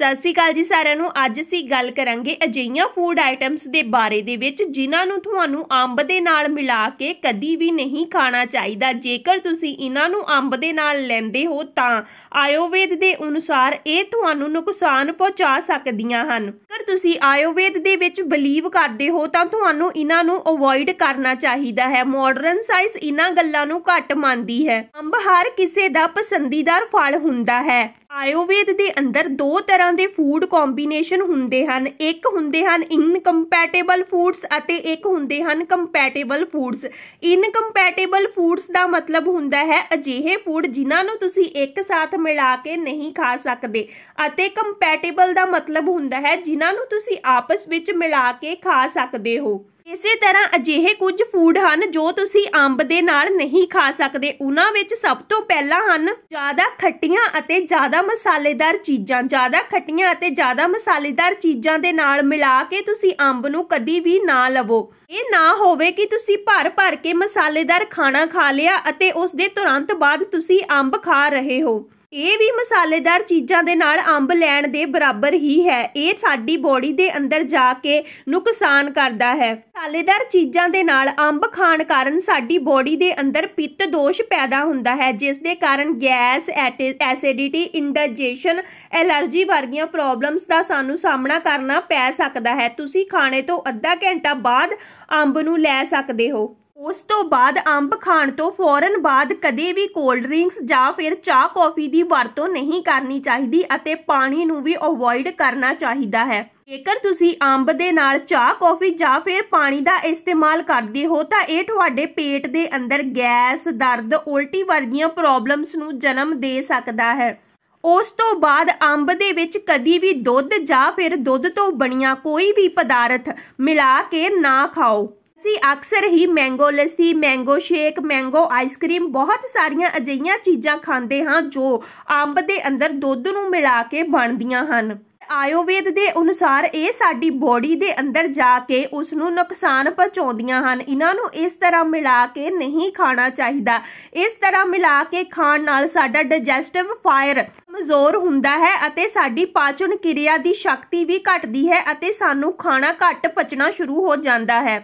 ਸਤਿ ਸ਼੍ਰੀ ਅਕਾਲ ਜੀ ਸਾਰਿਆਂ ਨੂੰ ਅੱਜ ਅਸੀਂ ਗੱਲ ਕਰਾਂਗੇ ਅਜਈਆਂ ਫੂਡ ਆਈਟਮਸ ਦੇ ਬਾਰੇ ਦੇ ਵਿੱਚ ਜਿਨ੍ਹਾਂ ਨੂੰ ਤੁਹਾਨੂੰ ਅੰਬ ਦੇ ਨਾਲ ਮਿਲਾ ਕੇ ਕਦੀ ਵੀ ਨਹੀਂ ਖਾਣਾ ਚਾਹੀਦਾ ਜੇਕਰ ਤੁਸੀਂ ਇਹਨਾਂ ਨੂੰ ਅੰਬ ਦੇ ਨਾਲ ਲੈਂਦੇ ਹੋ ਤਾਂ ਆਯੁਰਵੇਦ ਦੇ ਅਨੁਸਾਰ ਇਹ ਤੁਹਾਨੂੰ ਨੁਕਸਾਨ ਪਹੁੰਚਾ ਸਕਦੀਆਂ ਹਨ ਜੇਕਰ ਤੁਸੀਂ ਆਯੁਰਵੇਦ ਦੇ ਵਿੱਚ ਬਲੀਵ ਕਰਦੇ ਹੋ ਤਾਂ ਤੁਹਾਨੂੰ ਇਹਨਾਂ ਨੂੰ ਅਵੋਇਡ ਕਰਨਾ ਚਾਹੀਦਾ ਹੈ ਮਾਡਰਨ ਸਾਇੰਸ ਇਹਨਾਂ ਗੱਲਾਂ ਨੂੰ ਘੱਟ ਮੰਨਦੀ ਹੈ ਅੰਬ ਹਰ ਕਿਸੇ ਦਾ ਪਸੰਦੀਦਾਰ ਫਲ ਹੁੰਦਾ ਹੈ ਆਯੁਰਵੇਦ ਦੇ ਅੰਦਰ ਦੋ ਤਰ੍ਹਾਂ ਦੇ ਫੂਡ ਕੰਬੀਨੇਸ਼ਨ ਹੁੰਦੇ ਹਨ ਇੱਕ ਹੁੰਦੇ ਹਨ ਇਨਕੰਪੈਟੀਬਲ ਫੂਡਸ ਅਤੇ ਇੱਕ ਹੁੰਦੇ ਹਨ ਕੰਪੈਟੀਬਲ ਫੂਡਸ ਇਨਕੰਪੈਟੀਬਲ ਫੂਡਸ ਦਾ ਮਤਲਬ ਹੁੰਦਾ ਹੈ ਅਜਿਹੇ ਫੂਡ ਜਿਨ੍ਹਾਂ ਨੂੰ ਤੁਸੀਂ ਇੱਕ ਸਾਥ ਮਿਲਾ ਕੇ ਨਹੀਂ ਖਾ ਸਕਦੇ ਅਤੇ ਕੰਪੈਟੀਬਲ ਦਾ ਮਤਲਬ ਹੁੰਦਾ ਹੈ ਜਿਨ੍ਹਾਂ ਨੂੰ ਤੁਸੀਂ ਆਪਸ ਵਿੱਚ ਮਿਲਾ ਕੇ ਖਾ ਸਕਦੇ ਹੋ ਇਸੇ ਤਰ੍ਹਾਂ ਅਜਿਹੇ ਕੁਝ ਫੂਡ ਹਨ ਜੋ ਤੁਸੀਂ ਅੰਬ ਦੇ ਨਾਲ ਨਹੀਂ ਖਾ ਸਕਦੇ ਉਹਨਾਂ ਵਿੱਚ ਸਭ ਤੋਂ ਪਹਿਲਾਂ ਹਨ ਜ਼ਿਆਦਾ ਖੱਟੀਆਂ ਅਤੇ ਜ਼ਿਆਦਾ ਮਸਾਲੇਦਾਰ ਚੀਜ਼ਾਂ ਜ਼ਿਆਦਾ ਖੱਟੀਆਂ ਅਤੇ ਜ਼ਿਆਦਾ ਮਸਾਲੇਦਾਰ ਚੀਜ਼ਾਂ ਦੇ ਨਾਲ ਮਿਲਾ ਕੇ ਤੁਸੀਂ ਅੰਬ ਨੂੰ ਕਦੀ ਵੀ ਨਾ ਲਵੋ ਇਹ ਨਾ ਹੋਵੇ ਕਿ ਤੁਸੀਂ ਭਰ ਭਰ ਕੇ ਮਸਾਲੇਦਾਰ ਖਾਣਾ ਖਾ ਲਿਆ ਅਤੇ ਉਸ ਦੇ ਤੁਰੰਤ ਬਾਅਦ ਤੁਸੀਂ ਅੰਬ ਖਾ ਰਹੇ ਹੋ ਇਹ ਵੀ ਮਸਾਲੇਦਾਰ ਚੀਜ਼ਾਂ ਦੇ ਨਾਲ ਅੰਬ ਲੈਣ ਦੇ ਬਰਾਬਰ ਹੀ ਹੈ ਇਹ ਸਾਡੀ ਬੋਡੀ ਦੇ ਅੰਦਰ ਜਾ ਕੇ ਨੁਕਸਾਨ ਕਰਦਾ ਹੈ ਮਸਾਲੇਦਾਰ ਚੀਜ਼ਾਂ ਦੇ ਨਾਲ ਅੰਬ ਖਾਣ ਕਾਰਨ ਸਾਡੀ ਬੋਡੀ ਦੇ ਅੰਦਰ ਪਿੱਤ ਦੋਸ਼ ਪੈਦਾ ਹੁੰਦਾ ਹੈ ਜਿਸ ਦੇ ਕਾਰਨ ਗੈਸ ਐਸਿਡਿਟੀ ਇੰਡਾਈਜੇਸ਼ਨ ਐਲਰਜੀ ਵਰਗੀਆਂ ਪ੍ਰੋਬਲਮਸ ਦਾ ਸਾਨੂੰ ਸਾਹਮਣਾ ਕਰਨਾ ਪੈ ਸਕਦਾ ਹੈ ਤੁਸੀਂ ਖਾਣੇ ਤੋਂ ਅੱਧਾ ਘੰਟਾ ਬਾਅਦ ਅੰਬ ਨੂੰ ਲੈ ਸਕਦੇ ਹੋ ਉਸ ਤੋਂ ਬਾਅਦ ਅੰਬ ਖਾਣ ਤੋਂ ਫੌਰਨ ਬਾਅਦ ਕਦੇ ਵੀ ਕੋਲਡ ਡਰਿੰਕਸ ਜਾਂ ਫਿਰ ਚਾਹ ਕੌਫੀ ਦੀ ਵਰਤੋਂ ਨਹੀਂ ਕਰਨੀ ਚਾਹੀਦੀ ਅਤੇ ਪਾਣੀ ਨੂੰ ਵੀ ਅਵੋਇਡ ਕਰਨਾ ਚਾਹੀਦਾ ਹੈ ਜੇਕਰ ਤੁਸੀਂ ਅੰਬ ਦੇ ਨਾਲ ਚਾਹ ਕੌਫੀ ਜਾਂ ਫਿਰ ਪਾਣੀ ਦਾ ਇਸਤੇਮਾਲ ਕਰਦੇ ਹੋ ਤਾਂ ਇਹ ਤੁਹਾਡੇ ਪੇਟ ਦੇ ਅੰਦਰ ਗੈਸ ਦਰਦ ਉਲਟੀ ਵਰਗੀਆਂ ਪ੍ਰੋਬਲਮਸ ਨੂੰ ਜਨਮ ਦੇ ਸਕਦਾ ਹੈ ਉਸ ਤੋਂ ਬਾਅਦ ਅੰਬ ਦੇ ਵਿੱਚ ਕਦੀ ਵੀ ਦੁੱਧ ਜਾਂ ਫਿਰ ਦੁੱਧ ਤੋਂ ਬਣੀਆਂ ਕੋਈ ਵੀ ਪਦਾਰਥ ਮਿਲਾ ਕੇ ਨਾ ਖਾਓ ਅਸੀਂ ਅਕਸਰ ਹੀ mango lassi mango shake mango ice cream ਬਹੁਤ ਸਾਰੀਆਂ ਅਜਈਆਂ ਚੀਜ਼ਾਂ ਖਾਂਦੇ ਹਾਂ ਜੋ ਅੰਬ ਦੇ ਅੰਦਰ ਦੁੱਧ ਨੂੰ ਮਿਲਾ ਕੇ ਬਣਦੀਆਂ ਹਨ ਆਯੁਰਵੇਦ ਦੇ ਅਨੁਸਾਰ ਇਹ ਸਾਡੀ ਬੋਡੀ ਦੇ ਅੰਦਰ ਜਾ ਕੇ ਉਸ ਨੂੰ ਨੁਕਸਾਨ ਪਹੁੰਚਾਉਂਦੀਆਂ ਹਨ ਇਹਨਾਂ ਨੂੰ ਇਸ ਤਰ੍ਹਾਂ ਮਿਲਾ ਕੇ ਨਹੀਂ ਖਾਣਾ ਚਾਹੀਦਾ ਇਸ ਤਰ੍ਹਾਂ ਮਿਲਾ ਕੇ ਖਾਣ ਨਾਲ ਸਾਡਾ ਡਾਈਜੈਸਟਿਵ ਫਾਇਰ ਕਮਜ਼ੋਰ ਹੁੰਦਾ ਹੈ ਅਤੇ ਸਾਡੀ ਪਾਚਨ ਕਿਰਿਆ ਦੀ ਸ਼ਕਤੀ ਵੀ ਘਟਦੀ ਹੈ ਅਤੇ ਸਾਨੂੰ ਖਾਣਾ ਘੱਟ ਪਚਣਾ ਸ਼ੁਰੂ ਹੋ ਜਾਂਦਾ ਹੈ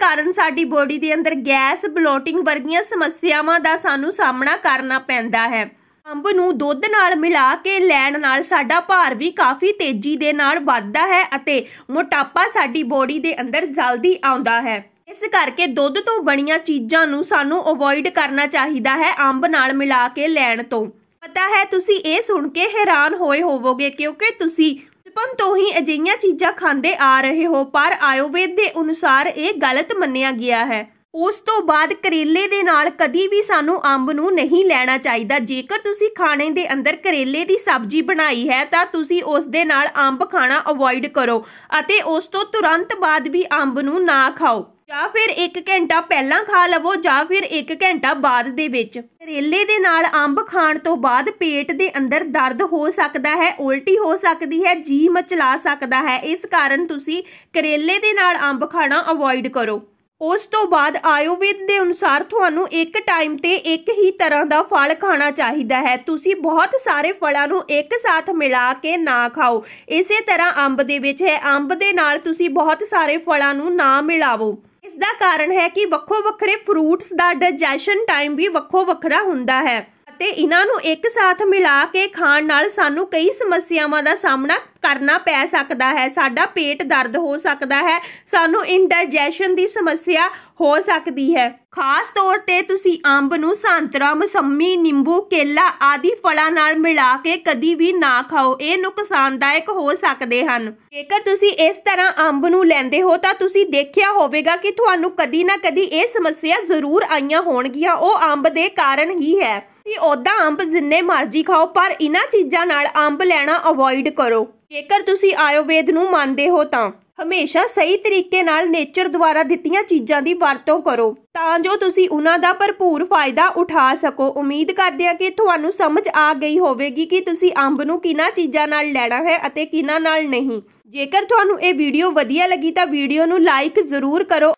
ਕਾਰਨ ਸਾਡੀ ਬੋਡੀ ਦੇ ਅੰਦਰ ਗੈਸ ਬਲੋਟਿੰਗ ਵਰਗੀਆਂ ਸਮੱਸਿਆਵਾਂ ਦਾ ਸਾਨੂੰ ਸਾਹਮਣਾ ਕਰਨਾ ਪੈਂਦਾ ਹੈ ਅੰਬ ਨੂੰ ਦੁੱਧ ਨਾਲ ਮਿਲਾ ਕੇ ਲੈਣ ਨਾਲ ਸਾਡਾ ਭਾਰ ਵੀ ਕਾਫੀ ਤੇਜ਼ੀ ਦੇ ਨਾਲ ਵੱਧਦਾ ਹੈ ਅਤੇ ਮੋਟਾਪਾ ਸਾਡੀ ਬੋਡੀ ਦੇ ਅੰਦਰ ਜਲਦੀ ਆਉਂਦਾ ਹੈ ਇਸ ਕਰਕੇ ਦੁੱਧ ਤੋਂ ਬਣੀਆਂ ਚੀਜ਼ਾਂ ਨੂੰ ਸਾਨੂੰ ਅਵੋਇਡ ਕਰਨਾ ਚਾਹੀਦਾ ਹੈ ਅੰਬ ਨਾਲ ਮਿਲਾ ਕੇ ਲੈਣ ਤੋਂ ਪਤਾ ਹੈ ਤੁਸੀਂ ਇਹ ਸੁਣ ਕੇ ਹੈਰਾਨ ਹੋਏ ਹੋਵੋਗੇ ਕਿਉਂਕਿ ਤੁਸੀਂ ਬਚਪਨ ਤੋਂ ਹੀ ਅਜਿਹੀਆਂ ਚੀਜ਼ਾਂ ਖਾਂਦੇ ਆ ਰਹੇ ਹੋ ਪਰ ਆਯੁਰਵੇਦ ਦੇ ਅਨੁਸਾਰ ਇਹ ਗਲਤ ਮੰਨਿਆ ਗਿਆ ਹੈ ਉਸ ਤੋਂ ਬਾਅਦ ਕਰੇਲੇ ਦੇ ਨਾਲ ਕਦੀ ਵੀ ਸਾਨੂੰ ਅੰਬ ਨੂੰ ਨਹੀਂ ਲੈਣਾ ਚਾਹੀਦਾ ਜੇਕਰ ਤੁਸੀਂ ਖਾਣੇ ਦੇ ਅੰਦਰ ਕਰੇਲੇ ਦੀ ਸਬਜ਼ੀ ਬਣਾਈ ਹੈ ਤਾਂ ਤੁਸੀਂ ਉਸ ਦੇ ਨਾਲ ਅੰਬ ਖਾਣਾ ਅਵੋਇਡ ਕਰੋ ਅਤੇ ਉਸ ਤੋਂ ਤੁਰੰਤ ਬਾਅਦ ਵੀ ਅੰਬ ਨੂੰ ਨਾ ਖਾਓ ਜਾਂ ਫਿਰ 1 ਘੰਟਾ ਪਹਿਲਾਂ ਖਾ ਲਵੋ ਜਾਂ ਫਿਰ 1 ਘੰਟਾ ਬਾਅਦ ਦੇ ਵਿੱਚ ਕਰੇਲੇ ਦੇ ਨਾਲ ਅੰਬ ਖਾਣ ਤੋਂ ਬਾਅਦ ਪੇਟ ਦੇ ਅੰਦਰ ਦਰਦ ਹੋ ਸਕਦਾ ਹੈ ਉਲਟੀ ਹੋ ਸਕਦੀ ਹੈ ਜੀ ਮਚਲਾ ਸਕਦਾ ਹੈ ਇਸ ਕਾਰਨ ਤੁਸੀਂ ਕਰੇਲੇ ਦੇ ਨਾਲ ਅੰਬ ਖਾਣਾ ਅਵੋਇਡ ਕਰੋ ਉਸ ਤੋਂ ਬਾਅਦ ਆਯੁਰਵੇਦ ਦੇ ਅਨੁਸਾਰ ਤੁਹਾਨੂੰ ਇੱਕ ਟਾਈਮ ਤੇ ਇੱਕ ਹੀ ਤਰ੍ਹਾਂ ਦਾ ਫਲ ਖਾਣਾ ਚਾਹੀਦਾ ਹੈ ਤੁਸੀਂ ਬਹੁਤ ਸਾਰੇ ਫਲਾਂ ਨੂੰ ਇੱਕ ਸਾਥ ਮਿਲਾ ਕੇ ਨਾ ਖਾਓ ਇਸੇ ਤਰ੍ਹਾਂ ਅੰਬ ਦੇ ਵਿੱਚ ਹੈ ਅੰਬ ਦੇ ਨਾਲ ਤੁਸੀਂ ਬਹੁਤ ਸਾਰੇ ਫਲਾਂ ਨੂੰ ਨਾ ਮਿਲਾਵੋ ਦਾ ਕਾਰਨ ਹੈ ਕਿ ਵੱਖੋ ਵੱਖਰੇ ਫਰੂਟਸ ਦਾ ਡਾਈਜੈਸ਼ਨ ਟਾਈਮ ਵੀ ਵੱਖੋ ਵੱਖਰਾ ਹੁੰਦਾ ਹੈ ਅਤੇ ਇਹਨਾਂ ਨੂੰ ਇੱਕ ਸਾਥ ਮਿਲਾ ਕੇ ਖਾਣ ਨਾਲ ਸਾਨੂੰ ਕਈ ਸਮੱਸਿਆਵਾਂ ਦਾ ਸਾਹਮਣਾ ਕਰਨਾ ਪੈ ਸਕਦਾ ਹੈ ਸਾਡਾ ਪੇਟ ਦਰਦ ਹੋ ਸਕਦਾ ਹੈ ਸਾਨੂੰ ਇੰਡਾਈਜੈਸ਼ਨ ਦੀ ਸਮੱਸਿਆ ਹੋ ਸਕਦੀ ਹੈ ਖਾਸ ਤੌਰ ਤੇ ਤੁਸੀਂ ਅੰਬ ਨੂੰ ਸੰਤਰਾ ਮਸੰਮੀ ਨਿੰਬੂ ਕੇਲਾ ਆਦਿ ਫਲਾਂ ਨਾਲ ਮਿਲਾ ਕੇ ਕਦੀ ਵੀ ਨਾ ਖਾਓ ਇਹ ਨੁਕਸਾਨਦਾਇਕ ਹੋ ਸਕਦੇ ਹਨ ਜੇਕਰ ਤੁਸੀਂ ਇਸ ਤਰ੍ਹਾਂ ਅੰਬ ਨੂੰ ਲੈਂਦੇ ਹੋ ਤਾਂ ਤੁਸੀਂ ਦੇਖਿਆ ਹੋਵੇਗਾ ਕਿ ਤੁਹਾਨੂੰ ਕਦੀ ਨਾ ਕਦੀ ਇਹ ਸਮੱਸਿਆ ਜ਼ਰੂਰ ਆਈਆਂ ਹੋਣਗੀਆਂ ਉਹ ਅੰਬ ਦੇ ਕਾਰਨ ਹੀ ਹੈ ਤੁਸੀਂ ਉਹਦਾ ਅੰਬ ਜਿੰਨੇ ਮਰਜ਼ੀ ਖਾਓ ਪਰ ਇਹਨਾਂ ਚੀਜ਼ਾਂ ਨਾਲ ਅੰਬ ਲੈਣਾ ਅਵੋਇਡ ਕਰੋ ਜੇਕਰ ਤੁਸੀਂ ਆਯੁਰਵੇਦ ਨੂੰ ਮੰਨਦੇ ਹੋ ਤਾਂ ਹਮੇਸ਼ਾ ਸਹੀ ਤਰੀਕੇ ਨਾਲ ਨੇਚਰ ਦੁਆਰਾ ਦਿੱਤੀਆਂ ਚੀਜ਼ਾਂ ਦੀ ਵਰਤੋਂ ਕਰੋ ਤਾਂ ਜੋ ਤੁਸੀਂ ਉਹਨਾਂ ਦਾ ਭਰਪੂਰ ਫਾਇਦਾ ਉਠਾ ਸਕੋ ਉਮੀਦ ਕਰਦੇ ਹਾਂ ਕਿ ਤੁਹਾਨੂੰ ਸਮਝ ਆ ਗਈ ਹੋਵੇਗੀ ਕਿ ਤੁਸੀਂ ਅੰਬ ਨੂੰ ਕਿਨਾਂ ਚੀਜ਼ਾਂ ਨਾਲ ਲੈਣਾ ਹੈ ਅਤੇ ਕਿਨਾਂ ਨਾਲ ਨਹੀਂ ਜੇਕਰ ਤੁਹਾਨੂੰ ਇਹ ਵੀਡੀਓ ਵਧੀਆ ਲੱਗੀ ਤਾਂ ਵੀਡੀਓ ਨੂੰ ਲਾਈਕ ਜ਼ਰੂਰ ਕਰੋ